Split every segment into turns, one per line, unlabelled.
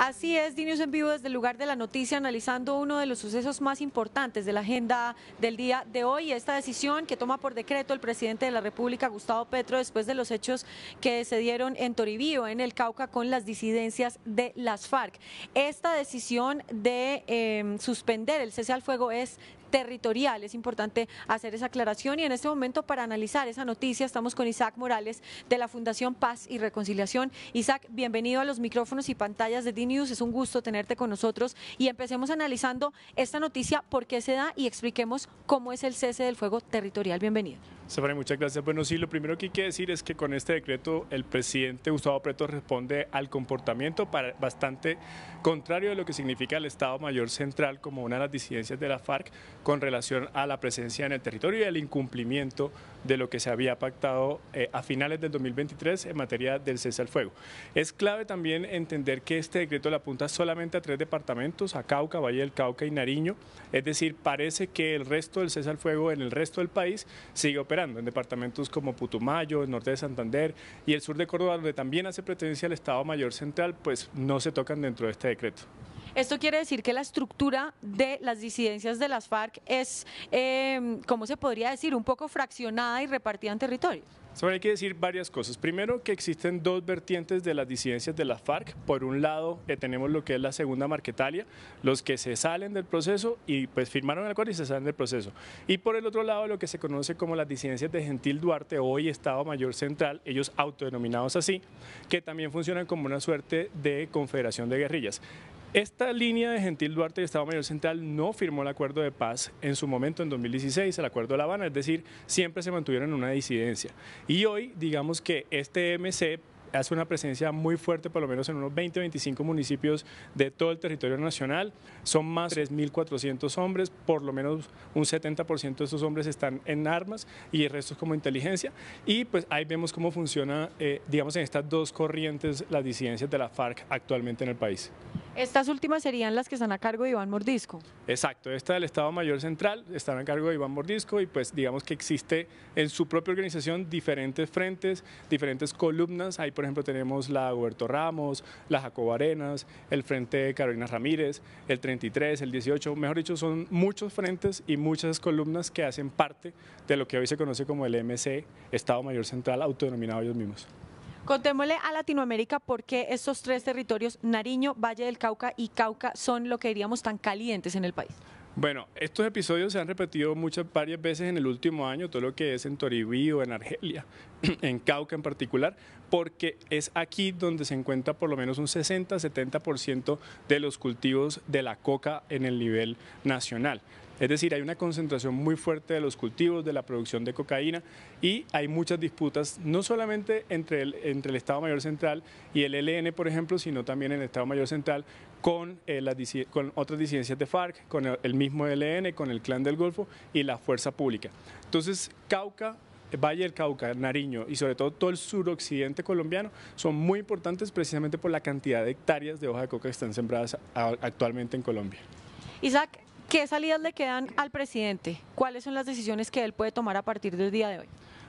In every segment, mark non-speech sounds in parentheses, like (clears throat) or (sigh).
Así es, Dinius en vivo desde el lugar de la noticia, analizando uno de los sucesos más importantes de la agenda del día de hoy. Esta decisión que toma por decreto el presidente de la República, Gustavo Petro, después de los hechos que se dieron en Toribío, en el Cauca, con las disidencias de las FARC. Esta decisión de em, suspender el cese al fuego es territorial. Es importante hacer esa aclaración y en este momento para analizar esa noticia estamos con Isaac Morales de la Fundación Paz y Reconciliación. Isaac, bienvenido a los micrófonos y pantallas de Dinius es un gusto tenerte con nosotros y empecemos analizando esta noticia, por qué se da y expliquemos cómo es el cese del fuego territorial. Bienvenido.
Safari, muchas gracias. Bueno, sí, lo primero que hay que decir es que con este decreto el presidente Gustavo Preto responde al comportamiento bastante contrario de lo que significa el Estado Mayor Central como una de las disidencias de la FARC con relación a la presencia en el territorio y al incumplimiento de lo que se había pactado eh, a finales del 2023 en materia del cese al fuego. Es clave también entender que este decreto le apunta solamente a tres departamentos, a Cauca, Valle del Cauca y Nariño, es decir, parece que el resto del cese al fuego en el resto del país sigue operando en departamentos como Putumayo, el norte de Santander y el sur de Córdoba, donde también hace pertenencia al Estado Mayor Central, pues no se tocan dentro de este decreto.
Esto quiere decir que la estructura de las disidencias de las FARC es, eh, como se podría decir?, un poco fraccionada y repartida en territorios
hay que decir varias cosas. Primero, que existen dos vertientes de las disidencias de la FARC. Por un lado, eh, tenemos lo que es la segunda marquetalia, los que se salen del proceso y pues firmaron el acuerdo y se salen del proceso. Y por el otro lado, lo que se conoce como las disidencias de Gentil Duarte, hoy Estado Mayor Central, ellos autodenominados así, que también funcionan como una suerte de confederación de guerrillas. Esta línea de Gentil Duarte y Estado Mayor Central no firmó el acuerdo de paz en su momento, en 2016, el acuerdo de La Habana, es decir, siempre se mantuvieron en una disidencia. Y hoy, digamos que este MC hace una presencia muy fuerte, por lo menos en unos 20 o 25 municipios de todo el territorio nacional. Son más de 3.400 hombres, por lo menos un 70% de esos hombres están en armas y el resto es como inteligencia. Y pues ahí vemos cómo funciona, eh, digamos, en estas dos corrientes las disidencias de la FARC actualmente en el país.
Estas últimas serían las que están a cargo de Iván Mordisco.
Exacto, esta del Estado Mayor Central está a cargo de Iván Mordisco y pues digamos que existe en su propia organización diferentes frentes, diferentes columnas. Ahí por ejemplo tenemos la Huberto Ramos, la Jacobo Arenas, el Frente de Carolina Ramírez, el 33, el 18, mejor dicho son muchos frentes y muchas columnas que hacen parte de lo que hoy se conoce como el MC, Estado Mayor Central autodenominado ellos mismos.
Contémosle a Latinoamérica por qué estos tres territorios, Nariño, Valle del Cauca y Cauca, son lo que diríamos tan calientes en el país.
Bueno, estos episodios se han repetido muchas, varias veces en el último año, todo lo que es en Toribío, o en Argelia, (clears throat) en Cauca en particular, porque es aquí donde se encuentra por lo menos un 60-70% de los cultivos de la coca en el nivel nacional. Es decir, hay una concentración muy fuerte de los cultivos, de la producción de cocaína y hay muchas disputas, no solamente entre el, Estado Mayor Central y el ELN, por ejemplo, sino también en el Estado Mayor Central con, eh, otras disidencias de FARC, con el, mismo ELN, con el Clan del Golfo y la Fuerza Pública. Entonces, Cauca Valle del Cauca, Nariño y sobre todo todo el suroccidente colombiano son muy importantes precisamente por la cantidad de hectáreas de hoja de coca que están sembradas actualmente en Colombia.
Isaac, ¿Qué salidas le quedan al presidente? ¿Cuáles son las decisiones que él puede tomar a partir del día de hoy?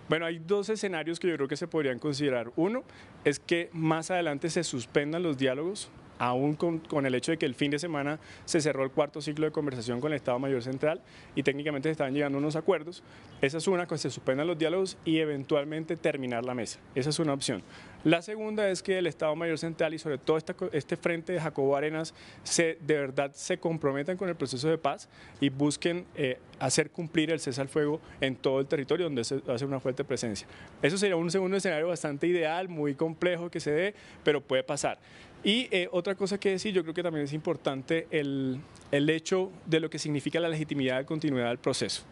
Bueno, hay dos escenarios que yo creo que se podrían considerar. Uno es que más adelante se suspendan los diálogos aún con, el hecho de que el fin de semana se cerró el cuarto ciclo de conversación con el Estado Mayor Central y técnicamente se estaban llegando unos acuerdos. Esa es una, que se suspendan los diálogos y eventualmente terminar la mesa. Esa es una opción. La segunda es que el Estado Mayor Central y sobre todo este frente de Jacobo Arenas se, de verdad se comprometan con el proceso de paz y busquen eh, hacer cumplir el cese al fuego en todo el territorio donde hace una fuerte presencia. Eso sería un segundo escenario bastante ideal, muy complejo que se dé, pero puede pasar. Y eh, otra cosa que decir, yo creo que también es importante el, hecho de lo que significa la legitimidad de continuidad del proceso.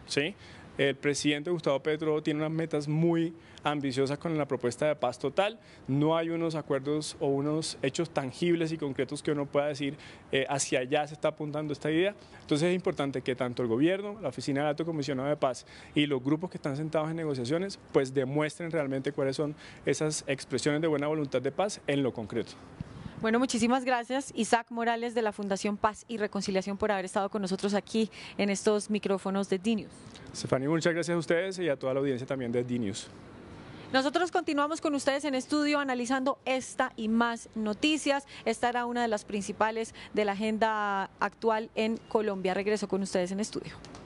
El presidente Gustavo Petro tiene unas metas muy ambiciosas con la propuesta de paz total. No hay unos acuerdos o unos hechos tangibles y concretos que uno pueda decir eh, hacia allá se está apuntando esta idea. Entonces es importante que tanto el gobierno, la Oficina del Alto Comisionado de Paz y los grupos que están sentados en negociaciones pues demuestren realmente cuáles son esas expresiones de buena voluntad de paz en lo concreto.
Bueno, muchísimas gracias Isaac Morales de la Fundación Paz y Reconciliación por haber estado con nosotros aquí en estos
micrófonos de DNews. Stephanie, muchas gracias a ustedes y a toda la audiencia también de DNews.
Nosotros continuamos con ustedes en estudio analizando esta y más noticias. Esta era una de las principales de la agenda actual en Colombia. Regreso con ustedes en estudio.